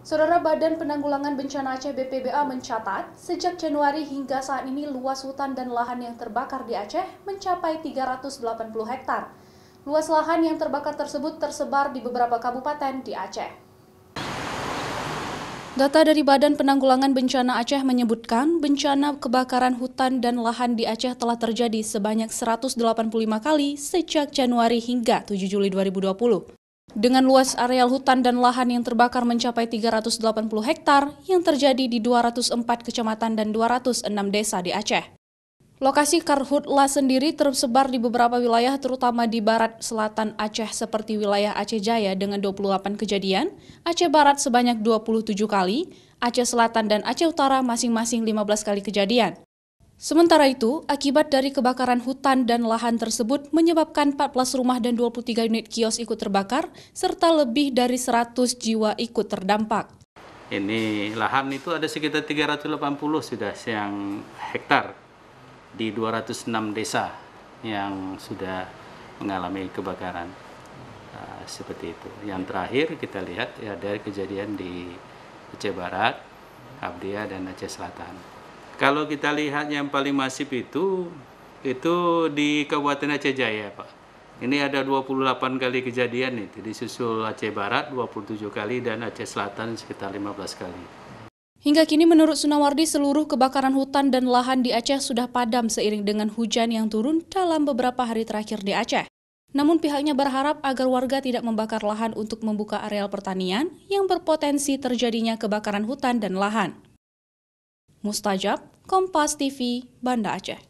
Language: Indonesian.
Saudara Badan Penanggulangan Bencana Aceh BPBA mencatat, sejak Januari hingga saat ini luas hutan dan lahan yang terbakar di Aceh mencapai 380 hektar. Luas lahan yang terbakar tersebut tersebar di beberapa kabupaten di Aceh. Data dari Badan Penanggulangan Bencana Aceh menyebutkan bencana kebakaran hutan dan lahan di Aceh telah terjadi sebanyak 185 kali sejak Januari hingga 7 Juli 2020. Dengan luas areal hutan dan lahan yang terbakar mencapai 380 hektar yang terjadi di 204 kecamatan dan 206 desa di Aceh. Lokasi karhutla sendiri tersebar di beberapa wilayah terutama di barat selatan Aceh seperti wilayah Aceh Jaya dengan 28 kejadian, Aceh Barat sebanyak 27 kali, Aceh Selatan dan Aceh Utara masing-masing 15 kali kejadian. Sementara itu, akibat dari kebakaran hutan dan lahan tersebut menyebabkan 14 rumah dan 23 unit kios ikut terbakar, serta lebih dari 100 jiwa ikut terdampak. Ini lahan itu ada sekitar 380 sudah yang hektar di 206 desa yang sudah mengalami kebakaran. Nah, seperti itu. Yang terakhir kita lihat ya, dari kejadian di Aceh Barat, Abdia, dan Aceh Selatan. Kalau kita lihat yang paling masif itu itu di Kabupaten Aceh Jaya, Pak. Ini ada 28 kali kejadian nih. Jadi susul Aceh Barat 27 kali dan Aceh Selatan sekitar 15 kali. Hingga kini menurut Sunawardi seluruh kebakaran hutan dan lahan di Aceh sudah padam seiring dengan hujan yang turun dalam beberapa hari terakhir di Aceh. Namun pihaknya berharap agar warga tidak membakar lahan untuk membuka areal pertanian yang berpotensi terjadinya kebakaran hutan dan lahan. Mustajab, Kompas TV, Banda Aceh.